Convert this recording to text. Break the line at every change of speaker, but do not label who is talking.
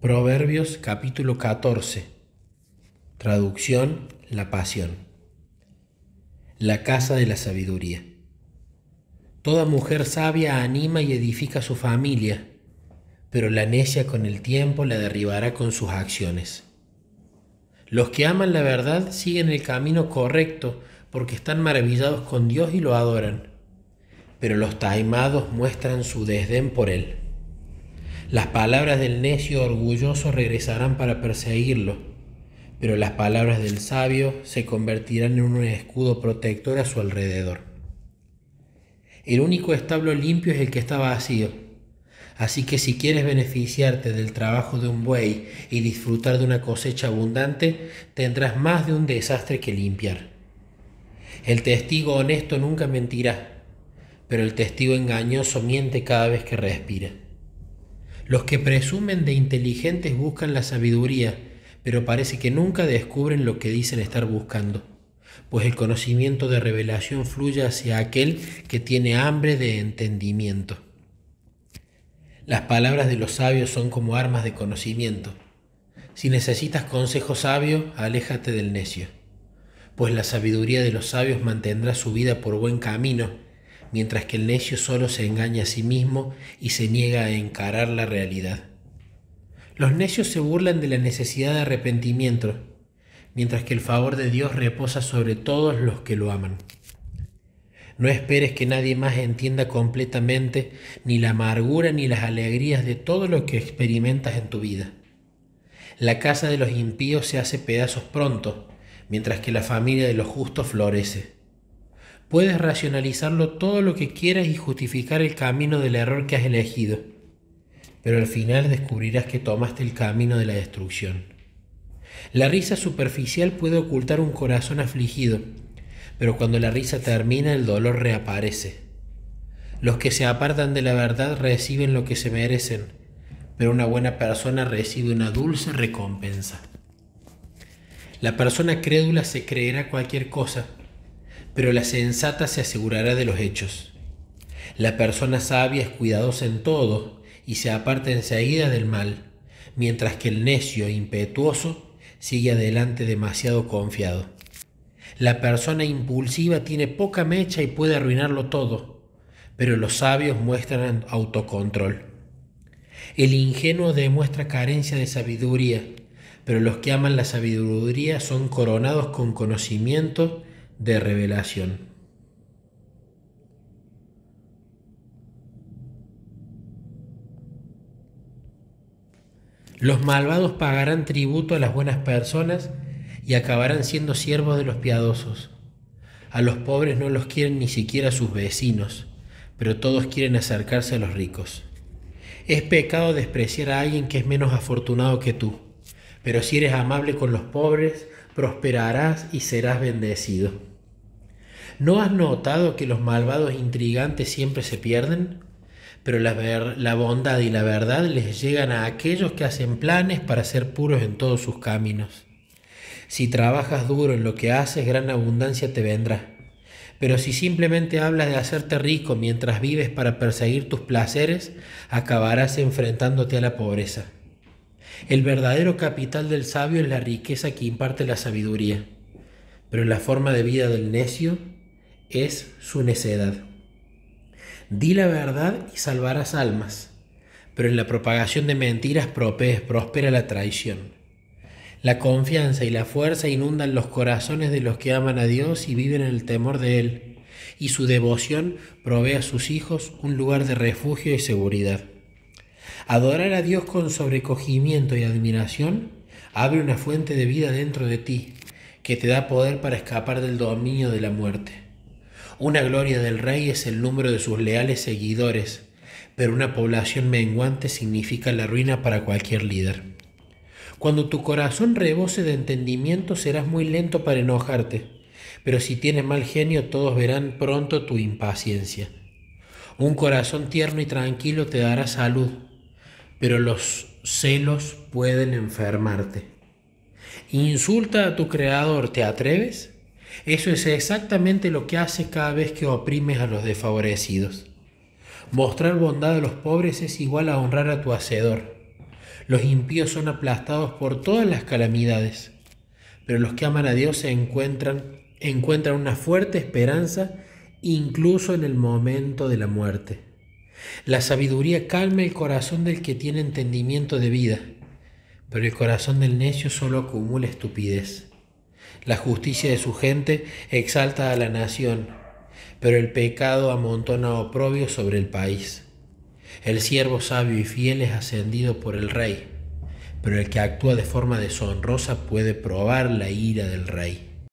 Proverbios capítulo 14. Traducción La Pasión. La casa de la sabiduría. Toda mujer sabia anima y edifica su familia, pero la necia con el tiempo la derribará con sus acciones. Los que aman la verdad siguen el camino correcto porque están maravillados con Dios y lo adoran, pero los taimados muestran su desdén por él. Las palabras del necio orgulloso regresarán para perseguirlo, pero las palabras del sabio se convertirán en un escudo protector a su alrededor. El único establo limpio es el que está vacío. Así que si quieres beneficiarte del trabajo de un buey y disfrutar de una cosecha abundante, tendrás más de un desastre que limpiar. El testigo honesto nunca mentirá, pero el testigo engañoso miente cada vez que respira. Los que presumen de inteligentes buscan la sabiduría, pero parece que nunca descubren lo que dicen estar buscando, pues el conocimiento de revelación fluye hacia aquel que tiene hambre de entendimiento. Las palabras de los sabios son como armas de conocimiento. Si necesitas consejo sabio, aléjate del necio, pues la sabiduría de los sabios mantendrá su vida por buen camino mientras que el necio solo se engaña a sí mismo y se niega a encarar la realidad. Los necios se burlan de la necesidad de arrepentimiento, mientras que el favor de Dios reposa sobre todos los que lo aman. No esperes que nadie más entienda completamente ni la amargura ni las alegrías de todo lo que experimentas en tu vida. La casa de los impíos se hace pedazos pronto, mientras que la familia de los justos florece puedes racionalizarlo todo lo que quieras y justificar el camino del error que has elegido, pero al final descubrirás que tomaste el camino de la destrucción. La risa superficial puede ocultar un corazón afligido, pero cuando la risa termina el dolor reaparece. Los que se apartan de la verdad reciben lo que se merecen, pero una buena persona recibe una dulce recompensa. La persona crédula se creerá cualquier cosa, pero la sensata se asegurará de los hechos. La persona sabia es cuidadosa en todo y se aparta enseguida del mal, mientras que el necio e impetuoso sigue adelante demasiado confiado. La persona impulsiva tiene poca mecha y puede arruinarlo todo, pero los sabios muestran autocontrol. El ingenuo demuestra carencia de sabiduría, pero los que aman la sabiduría son coronados con conocimiento de revelación. Los malvados pagarán tributo a las buenas personas y acabarán siendo siervos de los piadosos. A los pobres no los quieren ni siquiera sus vecinos, pero todos quieren acercarse a los ricos. Es pecado despreciar a alguien que es menos afortunado que tú. Pero si eres amable con los pobres, prosperarás y serás bendecido. ¿No has notado que los malvados intrigantes siempre se pierden? Pero la, bondad y la verdad les llegan a aquellos que hacen planes para ser puros en todos sus caminos. Si trabajas duro en lo que haces, gran abundancia te vendrá. Pero si simplemente hablas de hacerte rico mientras vives para perseguir tus placeres, acabarás enfrentándote a la pobreza. El verdadero capital del sabio es la riqueza que imparte la sabiduría, pero la forma de vida del necio es su necedad. Di la verdad y salvarás almas, pero en la propagación de mentiras prospera próspera la traición. La confianza y la fuerza inundan los corazones de los que aman a Dios y viven en el temor de Él, y su devoción provee a sus hijos un lugar de refugio y seguridad. Adorar a Dios con sobrecogimiento y admiración abre una fuente de vida dentro de ti que te da poder para escapar del dominio de la muerte. Una gloria del rey es el número de sus leales seguidores, pero una población menguante significa la ruina para cualquier líder. Cuando tu corazón rebose de entendimiento serás muy lento para enojarte, pero si tienes mal genio todos verán pronto tu impaciencia. Un corazón tierno y tranquilo te dará salud, pero los celos pueden enfermarte. Insulta a tu creador, ¿te atreves? Eso es exactamente lo que haces cada vez que oprimes a los desfavorecidos. Mostrar bondad a los pobres es igual a honrar a tu hacedor. Los impíos son aplastados por todas las calamidades, pero los que aman a Dios se encuentran, encuentran una fuerte esperanza incluso en el momento de la muerte. La sabiduría calma el corazón del que tiene entendimiento de vida, pero el corazón del necio solo acumula estupidez. La justicia de su gente exalta a la nación, pero el pecado amontona oprobio sobre el país. El siervo sabio y fiel es ascendido por el rey, pero el que actúa de forma deshonrosa puede probar la ira del rey.